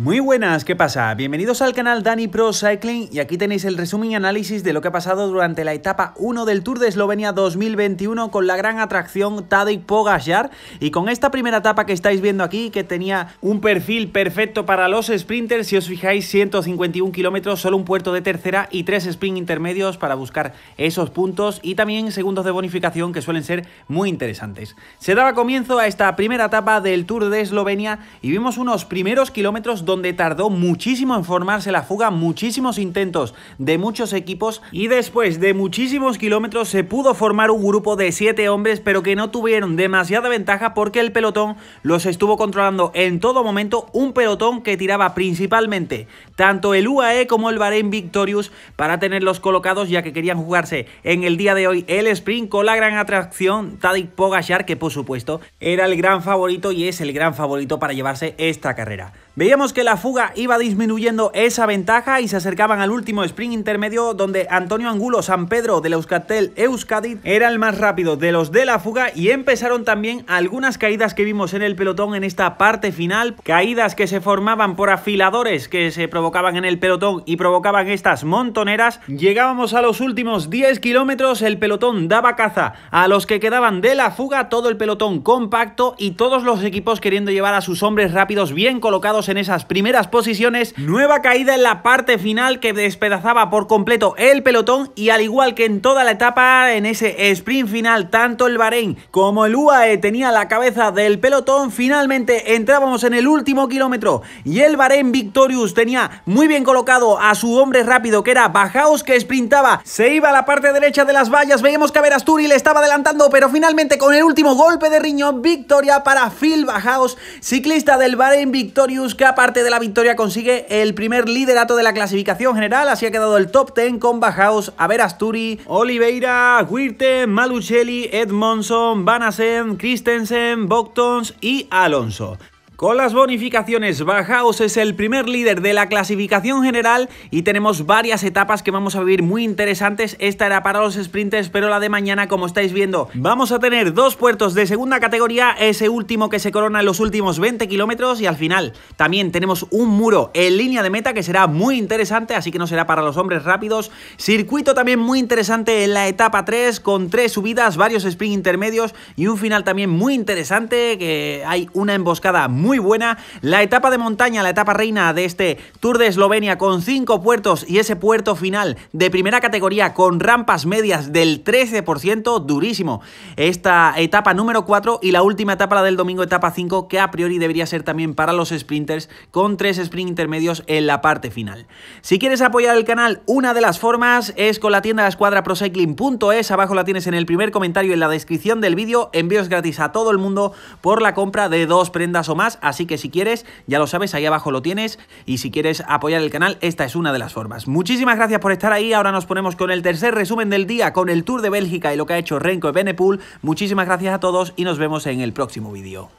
Muy buenas, ¿qué pasa? Bienvenidos al canal Dani Pro Cycling y aquí tenéis el resumen y análisis de lo que ha pasado durante la etapa 1 del Tour de Eslovenia 2021 con la gran atracción Tadej Pogacar y con esta primera etapa que estáis viendo aquí que tenía un perfil perfecto para los sprinters, si os fijáis 151 kilómetros, solo un puerto de tercera y tres sprint intermedios para buscar esos puntos y también segundos de bonificación que suelen ser muy interesantes. Se daba comienzo a esta primera etapa del Tour de Eslovenia y vimos unos primeros kilómetros donde tardó muchísimo en formarse la fuga, muchísimos intentos de muchos equipos y después de muchísimos kilómetros se pudo formar un grupo de 7 hombres pero que no tuvieron demasiada ventaja porque el pelotón los estuvo controlando en todo momento un pelotón que tiraba principalmente tanto el UAE como el Bahrein Victorious para tenerlos colocados ya que querían jugarse en el día de hoy el sprint con la gran atracción Tadic Pogachar que por supuesto era el gran favorito y es el gran favorito para llevarse esta carrera. Veíamos que la fuga iba disminuyendo esa ventaja y se acercaban al último sprint intermedio donde Antonio Angulo San Pedro del Euskaltel Euskadi era el más rápido de los de la fuga y empezaron también algunas caídas que vimos en el pelotón en esta parte final, caídas que se formaban por afiladores que se provocaban en el pelotón y provocaban estas montoneras. Llegábamos a los últimos 10 kilómetros, el pelotón daba caza a los que quedaban de la fuga, todo el pelotón compacto y todos los equipos queriendo llevar a sus hombres rápidos bien colocados en esas primeras posiciones. Nueva caída en la parte final que despedazaba por completo el pelotón y al igual que en toda la etapa, en ese sprint final, tanto el Bahrein como el UAE tenía la cabeza del pelotón. Finalmente entrábamos en el último kilómetro y el Bahrein Victorious tenía muy bien colocado a su hombre rápido que era Bajaus que sprintaba. Se iba a la parte derecha de las vallas, veíamos que Averasturi le estaba adelantando, pero finalmente con el último golpe de riñón, victoria para Phil Bajaus, ciclista del Bahrein Victorious que aparte de la victoria consigue el primer liderato de la clasificación general, así ha quedado el top 10 con Bajaos, Averasturi, Oliveira, Huirte, Maluchelli, Edmondson, Assen, Christensen, Bogtons y Alonso. Con las bonificaciones, bajaos, es el primer líder de la clasificación general y tenemos varias etapas que vamos a vivir muy interesantes. Esta era para los sprinters, pero la de mañana, como estáis viendo, vamos a tener dos puertos de segunda categoría, ese último que se corona en los últimos 20 kilómetros y al final también tenemos un muro en línea de meta que será muy interesante, así que no será para los hombres rápidos. Circuito también muy interesante en la etapa 3 con tres subidas, varios sprint intermedios y un final también muy interesante que hay una emboscada muy muy buena. La etapa de montaña, la etapa reina de este Tour de Eslovenia con cinco puertos y ese puerto final de primera categoría con rampas medias del 13%, durísimo. Esta etapa número 4 y la última etapa, la del domingo, etapa 5, que a priori debería ser también para los sprinters con tres sprint intermedios en la parte final. Si quieres apoyar el canal, una de las formas es con la tienda de escuadra abajo la tienes en el primer comentario en la descripción del vídeo, envíos gratis a todo el mundo por la compra de dos prendas o más así que si quieres, ya lo sabes, ahí abajo lo tienes y si quieres apoyar el canal, esta es una de las formas. Muchísimas gracias por estar ahí, ahora nos ponemos con el tercer resumen del día, con el Tour de Bélgica y lo que ha hecho Renko y Benepool. Muchísimas gracias a todos y nos vemos en el próximo vídeo.